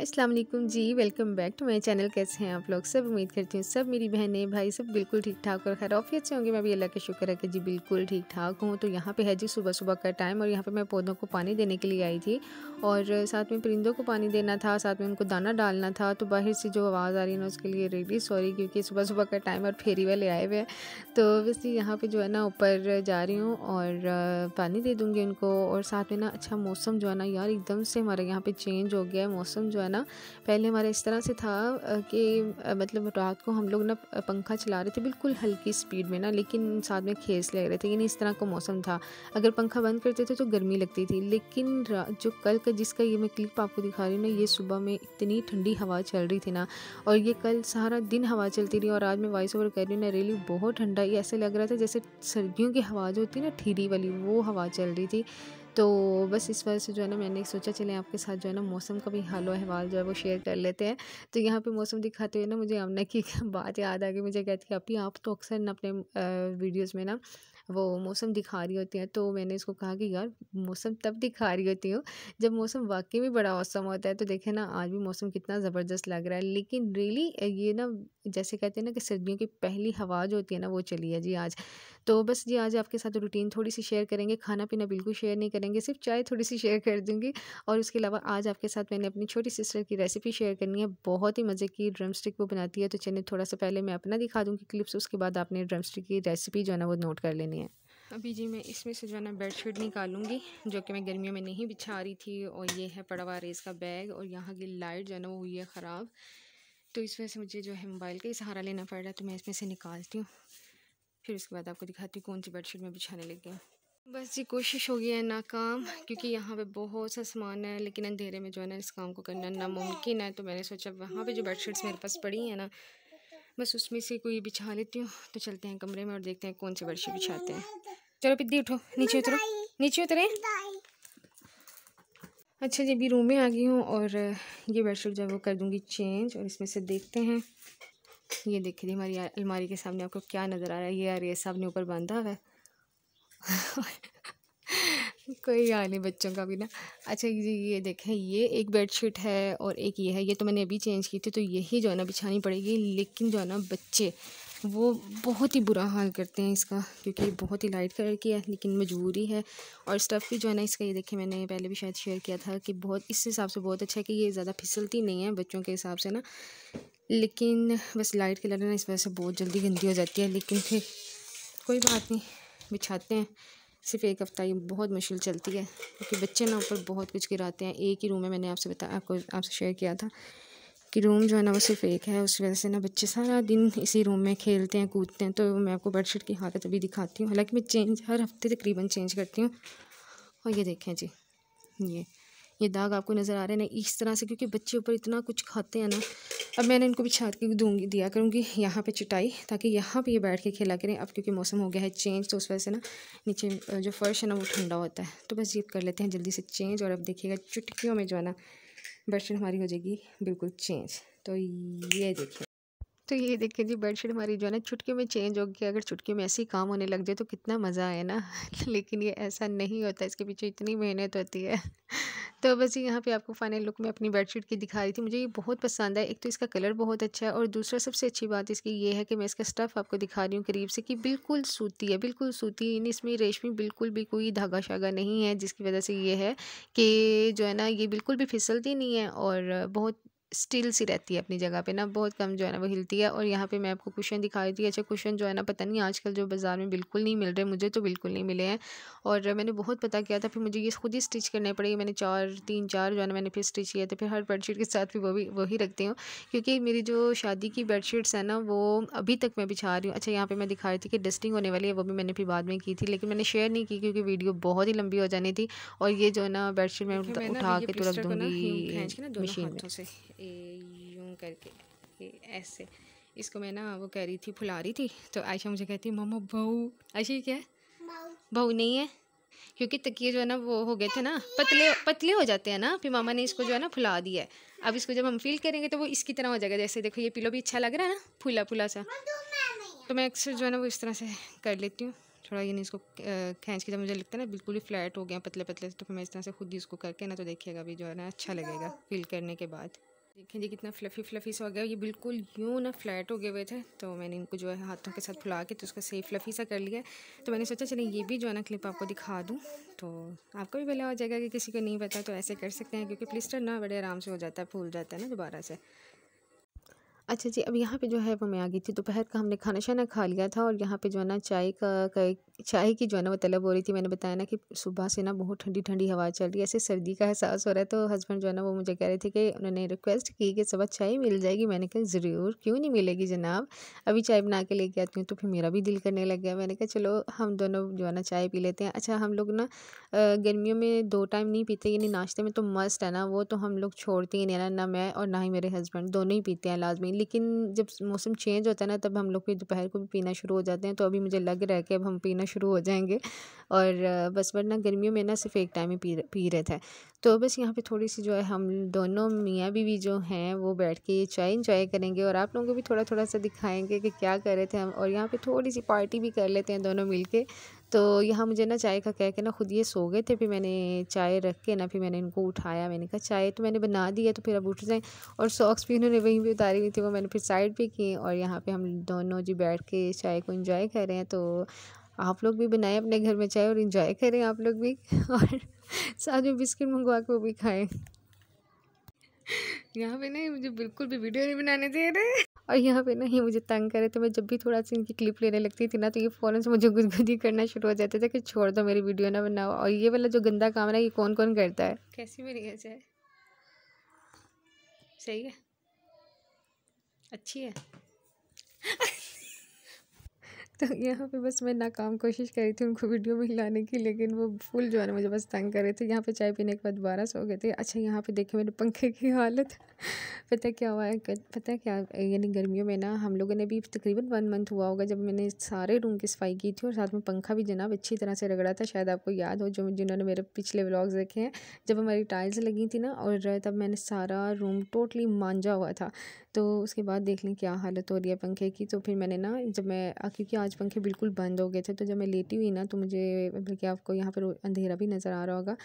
अस्सलाम वालेकुम जी welcome back to my channel कैसे हैं आप लोग सब उम्मीद करती हूँ सब मेरी बहनें भाई सब बिल्कुल ठीक ठाक और खैरफियत से होंगे मैं भी अल्लाह का शुक्र है कि जी बिल्कुल ठीक ठाक हूँ तो यहाँ पे है जी सुबह सुबह का टाइम और यहाँ पे मैं पौधों को पानी देने के लिए आई थी और साथ में परिंदों को पानी देना था साथ में उनको दाना डालना था तो बाहर से जो आवाज़ आ रही है ना उसके लिए रेडी सॉरी क्योंकि सुबह सुबह का टाइम और फेरी वाले आए हुए हैं तो वैसे यहाँ पर जो है ना ऊपर जा रही हूँ और पानी दे दूँगी उनको और साथ में ना अच्छा मौसम जो है ना यार एकदम से हमारे यहाँ पर चेंज हो गया है मौसम जो है हुआ ना पहले हमारा इस तरह से था कि मतलब रात को हम लोग ना पंखा चला रहे थे बिल्कुल हल्की स्पीड में ना लेकिन साथ में खेस लग रहे थे यानी इस तरह का मौसम था अगर पंखा बंद करते थे तो गर्मी लगती थी लेकिन जो कल का जिसका ये मैं क्लिप आपको दिखा रही हूँ ना ये सुबह में इतनी ठंडी हवा चल रही थी ना और ये कल सारा दिन हवा चलती रही और आज मैं वॉइस ओवर कर रही हूँ ना रेली बहुत ठंडा ये ऐसे लग रहा था जैसे सर्दियों की हवा जो होती है ना ठीरी वाली वो हवा चल रही थी तो बस इस वजह से जो है ना मैंने सोचा चले आपके साथ जो है ना मौसम का भी हाल अहवाल जो है वो शेयर कर लेते हैं तो यहाँ पे मौसम दिखाते हुए ना मुझे अमना की बात याद आ गई मुझे कहती है अभी आप तो अक्सर ना अपने वीडियोज़ में ना वो मौसम दिखा रही होती हैं तो मैंने इसको कहा कि यार मौसम तब दिखा रही होती हूँ जब मौसम वाकई में बड़ा मौसम होता है तो देखें ना आज भी मौसम कितना ज़बरदस्त लग रहा है लेकिन रियली ये ना जैसे कहते हैं ना कि सर्दियों की पहली हवा जो होती है ना वो चली है जी आज तो बस जी आज आपके साथ रूटीन थोड़ी सी शेयर करेंगे खाना पीना बिल्कुल शेयर नहीं करेंगे सिर्फ चाय थोड़ी सी शेयर कर दूँगी और उसके अलावा आज आपके साथ मैंने अपनी छोटी सिस्टर की रेसिपी शेयर करनी है बहुत ही मज़े की ड्रम स्टिक वो बनाती है तो चलिए थोड़ा सा पहले मैं अपना दिखा दूँगी क्लिप्स उसके बाद आपने ड्रम की रेसिपी जो है ना वो नोट कर लेनी है अभी जी मैं इसमें से जो है ना बेडशीट निकालूंगी जो कि मैं गर्मियों में नहीं बिछा रही थी और ये है पड़ावा रेस का बैग और यहाँ की लाइट जो है ना वो हुई है ख़राब तो इस वजह से मुझे जो है मोबाइल का ही सहारा लेना पड़ रहा है तो मैं इसमें से निकालती हूँ फिर उसके बाद आपको दिखाती हूँ कौन सी बेडशीट में बिछाने लग गया बस जी कोशिश हो गई है नाकाम क्योंकि यहाँ पे बहुत सा सामान है लेकिन अंधेरे में जो है ना इस काम को करना नामुमकिन है तो मैंने सोचा वहाँ पे जो बेडशीट्स मेरे पास पड़ी हैं ना बस उसमें से कोई बिछा लेती हूँ तो चलते हैं कमरे में और देखते हैं कौन सी बेडशीट बिछाते हैं चलो पिद्दी उठो नीचे उतरो नीचे उतरे अच्छा जी अभी रूम में आ गई हूँ और ये बेडशीट जो है वो कर दूँगी चेंज और इसमें से देखते हैं ये देखिए हमारी अलमारी के सामने आपको क्या नज़र आ रहा है ये आर साहब ने ऊपर बांधा हुआ है कोई हाल नहीं बच्चों का भी ना अच्छा जी ये देखें ये एक बेडशीट है और एक ये है ये तो मैंने अभी चेंज की थी तो यही जो है ना बिछानी पड़ेगी लेकिन जो है ना बच्चे वो बहुत ही बुरा हाल करते हैं इसका क्योंकि बहुत ही लाइट कलर की है लेकिन मजबूरी है और स्टफ़ भी जो है ना इसका ये देखिए मैंने पहले भी शायद शेयर किया था कि बहुत इस हिसाब से बहुत अच्छा है कि ये ज़्यादा फिसलती नहीं है बच्चों के हिसाब से ना लेकिन बस लाइट कलर है ना इस वजह से बहुत जल्दी गंदी हो जाती है लेकिन फिर कोई बात नहीं बिछाते हैं सिर्फ एक हफ़्ता ये बहुत मुश्किल चलती है क्योंकि बच्चे ना ऊपर बहुत कुछ गिराते हैं एक ही रूम में मैंने आपसे बताया आपको आपसे शेयर किया था कि रूम जो है ना वो सिर्फ एक है उस वजह से ना बच्चे सारा दिन इसी रूम में खेलते हैं कूदते हैं तो मैं आपको बेडशीट की हालत अभी दिखाती हूँ हालाँकि मैं चेंज हर हफ्ते तकरीबन चेंज करती हूँ और ये देखें जी ये ये दाग आपको नज़र आ रहे हैं ना इस तरह से क्योंकि बच्चे ऊपर इतना कुछ खाते हैं ना अब मैंने इनको बिछा के दूंगी दिया करूँगी यहाँ पे चटाई ताकि यहाँ पे ये बैठ के खेला करें अब क्योंकि मौसम हो गया है चेंज तो उस वजह से ना नीचे जो फर्श है ना वो ठंडा होता है तो बस ये कर लेते हैं जल्दी से चेंज और अब देखिएगा चुटकियों में जो है ना बेडशीट हमारी हो जाएगी बिल्कुल चेंज तो ये देखिए तो ये देखिए जी बेडशीट हमारी जो है ना चुटकी में चेंज होगी अगर चुटकी में ऐसे ही काम होने लग जाए तो कितना मज़ा आए ना लेकिन ये ऐसा नहीं होता इसके पीछे इतनी मेहनत होती है तो बस यहाँ पे आपको फाइनल लुक में अपनी बेडशीट की दिखा रही थी मुझे ये बहुत पसंद है एक तो इसका कलर बहुत अच्छा है और दूसरा सबसे अच्छी बात इसकी ये है कि मैं इसका स्टफ़ आपको दिखा रही हूँ करीब से कि बिल्कुल सूती है बिल्कुल सूती है इसमें रेशमी बिल्कुल भी कोई धागा शागा नहीं है जिसकी वजह से ये है कि जो है ना ये बिल्कुल भी फिसलती नहीं है और बहुत स्टिल सी रहती है अपनी जगह पे ना बहुत कम जो है ना वो हिलती है और यहाँ पे मैं आपको कुशन दिखा रही थी अच्छा कुशन जो है ना पता नहीं आजकल जो बाज़ार में बिल्कुल नहीं मिल रहे मुझे तो बिल्कुल नहीं मिले हैं और मैंने बहुत पता किया था फिर मुझे ये खुद ही स्टिच करने पड़े मैंने चार तीन चार जो है ना मैंने फिर स्टिच किया था फिर हर बेडशीट के साथ भी वो भी वही रखती हूँ क्योंकि मेरी जो शादी की बेडशीट्स हैं ना वो अभी तक मैं बिछा रही हूँ अच्छा यहाँ पर मैं दिखा रही थी कि डस्टिंग होने वाली है वो भी मैंने फिर बाद में की थी लेकिन मैंने शेयर नहीं की क्योंकि वीडियो बहुत ही लंबी हो जानी थी और ये जो है ना बेडशीट मैं उठा के तुरंत तो दूँगी मशीन में ए यूँ करके ए ऐसे इसको मैं ना वो कह रही थी फुला रही थी तो आयशा मुझे कहती मम्मा बहू आयशा क्या है बहू नहीं है क्योंकि तकिए जो है ना वो हो गए थे ना पतले पतले हो जाते हैं ना फिर मामा ने इसको जो है ना फुला दिया है अब इसको जब हम फील करेंगे तो वो इसकी तरह हो जाएगा जैसे देखो ये पिलो भी अच्छा लग रहा है ना फूला फूला सा तो मैं अक्सर जो है ना वो इस तरह से कर लेती हूँ थोड़ा ये नहीं इसको खींच के जब मुझे लगता है ना बिल्कुल ही फ्लैट हो गया पतले पतले तो फिर मैं इस तरह से खुद ही इसको करके ना तो देखिएगा भी जो है ना अच्छा लगेगा फील करने के बाद देखें जी कितना फ्लफ़ी फ्लफ़ी सा हो गया ये बिल्कुल यूँ ना फ्लैट हो गए हुए थे तो मैंने इनको जो है हाथों के साथ फुला के तो उसका सही फ्लफ़ी सा कर लिया तो मैंने सोचा चलिए ये भी जो है ना क्लिप आपको दिखा दूँ तो आपको भी भला हो जाएगा कि किसी को नहीं पता तो ऐसे कर सकते हैं क्योंकि प्लिस्टर ना बड़े आराम से हो जाता है फूल जाता है ना दोबारा से अच्छा जी अब यहाँ पे जो है वो मैं आ गई थी दोपहर का हमने खाना शाना खा लिया था और यहाँ पे जो है ना चाय का, चाय की जो है ना वो तलब हो रही थी मैंने बताया ना कि सुबह से ना बहुत ठंडी ठंडी हवा चल रही है ऐसे सर्दी का एहसास हो रहा है तो हस्बैंड जो है ना वो मुझे कह रहे थे कि उन्होंने रिक्वेस्ट की कि सुबह चाय मिल जाएगी मैंने कहा ज़रूर क्यों नहीं मिलेगी जनाब अभी चाय बना के लेके आती हूँ तो फिर मेरा भी दिल करने लग गया मैंने कहा चलो हम दोनों जो है ना चाय पी लेते हैं अच्छा हम लोग ना गर्मियों में दो टाइम नहीं पीते यानी नाश्ते में तो मस्त है ना वो तो हम लोग छोड़ते ही नहीं ना ना मैं और ना ही मेरे हस्बैंड दोनों ही पीते हैं लाजमी लेकिन जब मौसम चेंज होता है ना तब हम लोग फिर दोपहर को भी पीना शुरू हो जाते हैं तो अभी मुझे लग रहा है कि अब हम पीना शुरू हो जाएंगे और बस वरना गर्मियों में ना सिर्फ एक टाइम ही पी पी रहे थे तो बस यहाँ पे थोड़ी सी जो है हम दोनों मियाँ बीवी जो हैं वो बैठ के चाय इंजॉय करेंगे और आप लोगों को भी थोड़ा थोड़ा सा दिखाएंगे कि क्या कर रहे थे हम और यहाँ पर थोड़ी सी पार्टी भी कर लेते हैं दोनों मिल तो यहाँ मुझे ना चाय का कह के ना खुद ये सो गए थे फिर मैंने चाय रख के ना फिर मैंने इनको उठाया मैंने कहा चाय तो मैंने बना दिया तो फिर अब उठ जाएँ और सॉक्स भी इन्होंने वहीं भी उतारी हुई थी वो मैंने फिर साइड पर किए और यहाँ पर हम दोनों जी बैठ के चाय को इंजॉय कर रहे हैं तो आप लोग भी बनाएं अपने घर में चाय और इंजॉय करें आप लोग भी और साथ में बिस्किट मंगवा के वो भी खाएँ यहाँ पे नहीं मुझे बिल्कुल भी वीडियो नहीं बनाने दे रहे और यहाँ पे ना ये मुझे तंग करे तो मैं जब भी थोड़ा सा इनकी क्लिप लेने लगती थी ना तो ये फ़ौरन से मुझे गुदगुदी करना शुरू हो जाता था कि छोड़ दो मेरी वीडियो ना बनाओ और ये वाला जो गंदा काम है ये कौन कौन करता है कैसी मेरी गज है सही है अच्छी है तो यहाँ पे बस मैं नाकाम कोशिश कर रही थी उनको वीडियो में लाने की लेकिन वो फुल जो है ना मुझे बस तंग कर रहे थे यहाँ पे चाय पीने के बाद दोबारा सो गए थे अच्छा यहाँ पे देखे मेरे पंखे की हालत पता क्या हुआ है पता है क्या यानी गर्मियों में ना हम लोगों ने भी तकरीबन वन मंथ हुआ होगा जब मैंने सारे रूम की सफाई की थी और साथ में पंखा भी जनाब अच्छी तरह से रगड़ा था शायद आपको याद हो जो जिन्होंने मेरे पिछले ब्लॉग्स देखे हैं जब हमारी टाइल्स लगी थी ना और तब मैंने सारा रूम टोटली मांझा हुआ था तो उसके बाद देख लें क्या हालत हो रही है पंखे की तो फिर मैंने ना जब मैं क्योंकि आज पंखे बिल्कुल बंद हो गए थे तो जब मैं लेटी हुई ना तो मुझे मतलब कि आपको यहाँ पर अंधेरा भी नज़र आ रहा होगा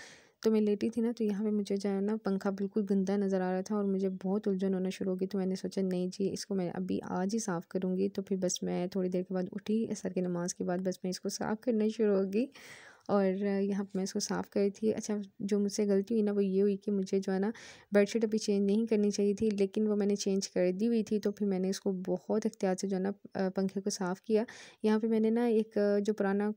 तो मैं लेटी थी ना तो यहाँ पे मुझे जो है ना पंखा बिल्कुल गंदा नज़र आ रहा था और मुझे बहुत उलझन होना शुरू हो गई तो मैंने सोचा नहीं जी इसको मैं अभी आज ही साफ़ करूँगी तो फिर बस मैं थोड़ी देर के बाद उठी असर की नमाज़ के बाद बस मैं इसको साफ़ करना शुरू होगी और यहाँ पर मैं इसको साफ़ करी थी अच्छा जो मुझसे गलती हुई ना वो ये हुई कि मुझे जो है ना बेडशीट अभी चेंज नहीं करनी चाहिए थी लेकिन वो मैंने चेंज कर दी हुई थी तो फिर मैंने इसको बहुत अख्तियार से जो है ना पंखे को साफ़ किया यहाँ पर मैंने ना एक जो पुराना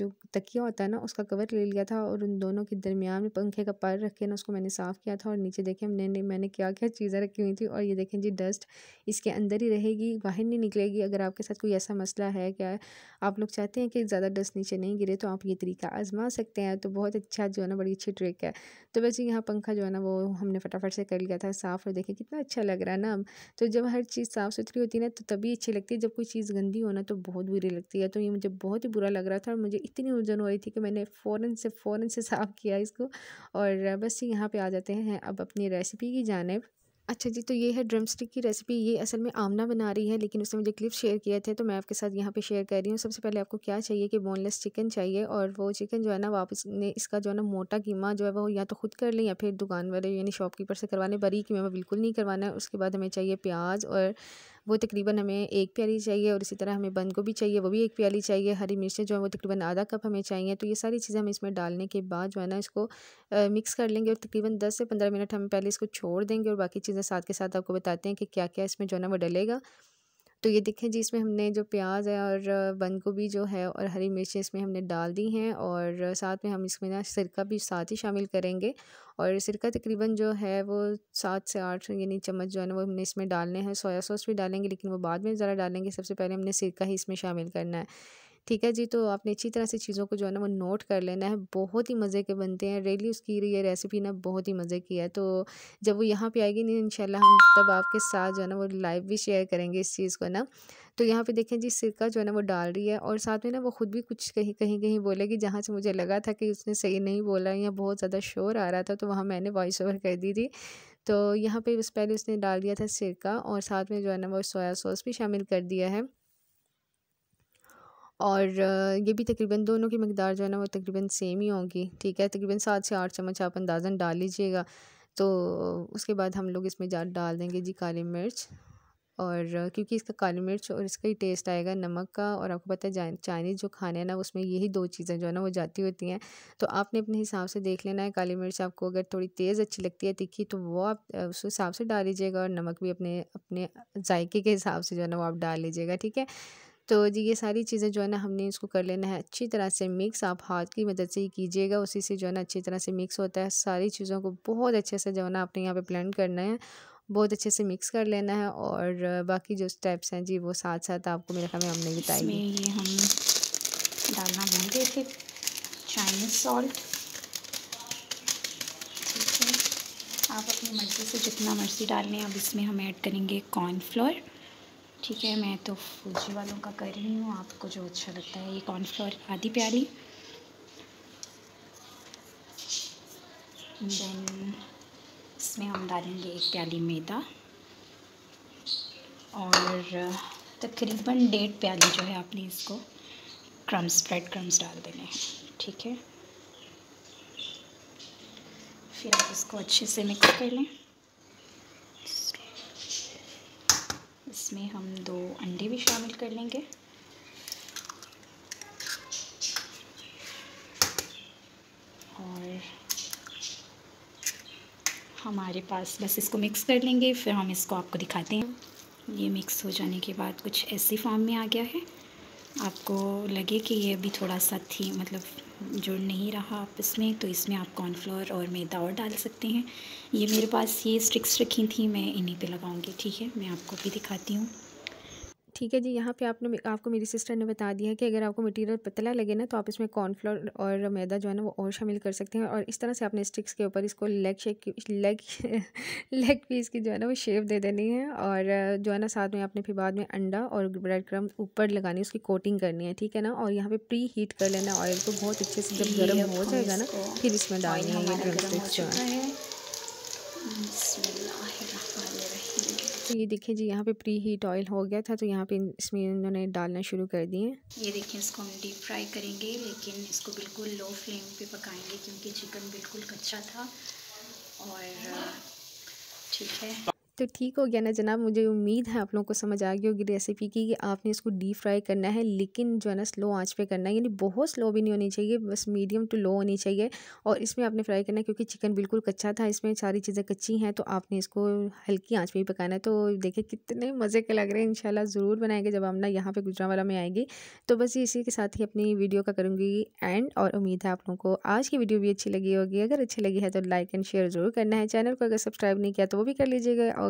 जो तकिया होता है ना उसका कवर ले लिया था और उन दोनों के दरमियान में पंखे का पार रख के ना उसको मैंने साफ़ किया था और नीचे देखें मैंने मैंने क्या क्या चीज़ें रखी हुई थी और ये देखें जी डस्ट इसके अंदर ही रहेगी बाहर नहीं निकलेगी अगर आपके साथ कोई ऐसा मसला है क्या आप लोग चाहते हैं कि ज़्यादा डस्ट नीचे नहीं गिरे तो आप ये तरीका आजमा सकते हैं तो बहुत अच्छा जो है ना बड़ी अच्छी ट्रिक है तो वैसे यहाँ पंखा जो है ना वो हमने फटाफट से कर लिया था साफ़ और देखें कितना अच्छा लग रहा है ना तो जब हर चीज़ साफ़ सुथरी होती है ना तो तभी अच्छी लगती है जब कोई चीज़ गंदी होना तो बहुत बुरी लगती है तो ये मुझे बहुत ही बुरा लग रहा था और मुझे इतनी उलझन हो रही थी कि मैंने फ़ौरन से फ़ौरन से साफ़ किया इसको और बस यहाँ पर आ जाते हैं अब अपनी रेसिपी की जानब अच्छा जी तो ये है ड्रम स्टिक की रेसिपी ये असल में आमना बना रही है लेकिन उसने मुझे क्लिप शेयर किए थे तो मैं आपके साथ यहाँ पे शेयर कर रही हूँ सबसे पहले आपको क्या चाहिए कि बोनलेस चिकन चाहिए और वो चिकन जो है ना वापस ने इसका जो है ना मोटा कीमा जो है वो या तो खुद कर लें या फिर दुकान वाले यानी शॉपकीपर से करवाने बरी कीमा बिल्कुल नहीं करवाना है उसके बाद हमें चाहिए प्याज और वो तकरीबन हमें एक प्याली चाहिए और इसी तरह हमें बंद गोभी चाहिए वो भी एक प्याली चाहिए हरी मिर्चें जो है वो तकरीबन आधा कप हमें चाहिए तो ये सारी चीज़ें हम इसमें डालने के बाद जो है ना इसको मिक्स कर लेंगे और तकरीबन दस से पंद्रह मिनट हम पहले इसको छोड़ देंगे और बाकी चीज़ें साथ के साथ आपको बताते हैं कि क्या क्या इसमें जो है ना वो डलेगा तो ये देखें जी इसमें हमने जो प्याज है और बंद गोभी जो है और हरी मिर्च इसमें हमने डाल दी हैं और साथ में हम इसमें ना सिरका भी साथ ही शामिल करेंगे और सिरका तकरीबन जो है वो सात से आठ यानी चम्मच जो है ना वो हमने इसमें डालने हैं सोया सॉस भी डालेंगे लेकिन वो बाद में ज़रा डालेंगे सबसे पहले हमने सिरका ही इसमें शामिल करना है ठीक है जी तो आपने अच्छी तरह से चीज़ों को जो है ना वो नोट कर लेना है बहुत ही मज़े के बनते हैं रेली उसकी ये रेसिपी ना बहुत ही मज़े की है तो जब वो यहाँ पे आएगी नहीं इन हम तब आपके साथ जो है ना वो लाइव भी शेयर करेंगे इस चीज़ को ना तो यहाँ पे देखें जी सिरका जो है ना वो डाल रही है और साथ में ना वो खुद भी कुछ कहीं कहीं कहीं बोलेगी जहाँ से मुझे लगा था कि उसने सही नहीं बोला या बहुत ज़्यादा शोर आ रहा था तो वहाँ मैंने वॉइस ओवर कर दी थी तो यहाँ उस पहले उसने डाल दिया था सिरका और साथ में जो है ना वो सोया सॉस भी शामिल कर दिया है और ये भी तकरीबन दोनों की मकदार जो है ना वो तकरीबन सेम ही होगी ठीक है तकरीबन सात से आठ चम्मच आप अंदाज़न डाल लीजिएगा तो उसके बाद हम लोग इसमें जार डाल देंगे जी काली मिर्च और क्योंकि इसका काली मिर्च और इसका ही टेस्ट आएगा नमक का और आपको पता है चाइनीज़ जो खाने हैं ना उसमें यही दो चीज़ें जो है ना वो जाती होती हैं तो आपने अपने हिसाब से देख लेना है काली मिर्च आपको अगर थोड़ी तेज़ अच्छी लगती है तीखी तो वो आप उस हिसाब से डाल लीजिएगा और नमक भी अपने अपने जायके के हिसाब से जो है ना वो आप डाल लीजिएगा ठीक है तो जी ये सारी चीज़ें जो है ना हमने इसको कर लेना है अच्छी तरह से मिक्स आप हाथ की मदद से ही कीजिएगा उसी से जो है ना अच्छी तरह से मिक्स होता है सारी चीज़ों को बहुत अच्छे से जो है ना आपने यहाँ पे ब्लेंड करना है बहुत अच्छे से मिक्स कर लेना है और बाकी जो स्टेप्स हैं जी वो साथ साथ आपको मेरे ख्याल में हमने बताई ये हम डालना भूल गए थे चाइनीज सॉल्ट आप अपनी मर्ज़ी से जितना मर्ज़ी डाल अब इसमें हम ऐड करेंगे कॉर्नफ्लोर ठीक है मैं तो फूजी वालों का कर रही हूँ आपको जो अच्छा लगता है ये कॉर्नफ्लोर आधी प्यारी देन इसमें हम डालेंगे एक प्याली मैदा और तकरीबन डेढ़ प्याली जो है आपने इसको क्रम्स ब्रेड क्रम्स डाल देने हैं ठीक है फिर आप इसको अच्छे से मिक्स कर लें इसमें हम दो अंडे भी शामिल कर लेंगे और हमारे पास बस इसको मिक्स कर लेंगे फिर हम इसको आपको दिखाते हैं ये मिक्स हो जाने के बाद कुछ ऐसी फॉर्म में आ गया है आपको लगे कि ये अभी थोड़ा सा थी मतलब जुड़ नहीं रहा आप इसमें तो इसमें आप कॉर्नफ्लोर और मैदा और डाल सकते हैं ये मेरे पास ये स्टिक्स रखी थी मैं इन्हीं पे लगाऊंगी ठीक है मैं आपको भी दिखाती हूँ ठीक है जी यहाँ पे आपने आपको मेरी सिस्टर ने बता दिया कि अगर आपको मटेरियल पतला लगे ना तो आप इसमें कॉर्नफ्लोर और मैदा जो है ना वो और शामिल कर सकते हैं और इस तरह से आपने स्टिक्स के ऊपर इसको लेग शेक की लेग लेग पीस की जो है ना वो शेप दे देनी है और जो है ना साथ में आपने फिर बाद में अंडा और ब्रेड क्रम ऊपर लगानी उसकी कोटिंग करनी है ठीक है ना और यहाँ पर प्री हीट कर लेना ऑयल को बहुत अच्छे से जब गर्म हो जाएगा ना फिर इसमें डालनी है ये ड्रम स्टिक्स जो है तो ये देखिए जी यहाँ पे प्री हीट ऑयल हो गया था तो यहाँ पे इसमें इन्होंने डालना शुरू कर दिए ये देखिए इसको हम डीप फ्राई करेंगे लेकिन इसको बिल्कुल लो फ्लेम पे पकाएंगे क्योंकि चिकन बिल्कुल कच्चा था और ठीक है तो ठीक हो गया ना जनाब मुझे उम्मीद है आप लोगों को समझ आ गई होगी रेसिपी की कि आपने इसको डीप फ्राई करना है लेकिन जो है ना स्लो आंच पे करना है यानी बहुत स्लो भी नहीं होनी चाहिए बस मीडियम टू लो होनी चाहिए और इसमें आपने फ्राई करना है क्योंकि चिकन बिल्कुल कच्चा था इसमें सारी चीज़ें कच्ची हैं तो आपने इसको हल्की आँच पर ही पकाना है तो देखिए कितने मज़े के लग रहे हैं इन ज़रूर बनाएंगे जब हम ना यहाँ पर गुजरा वाला में आएगी तो बस इसी के साथ ही अपनी वीडियो का करूँगी एंड और उम्मीद है आप लोगों को आज की वीडियो भी अच्छी लगी होगी अगर अच्छी लगी है तो लाइक एंड शेयर ज़रूर करना है चैनल को अगर सब्सक्राइब नहीं किया तो वो भी कर लीजिएगा और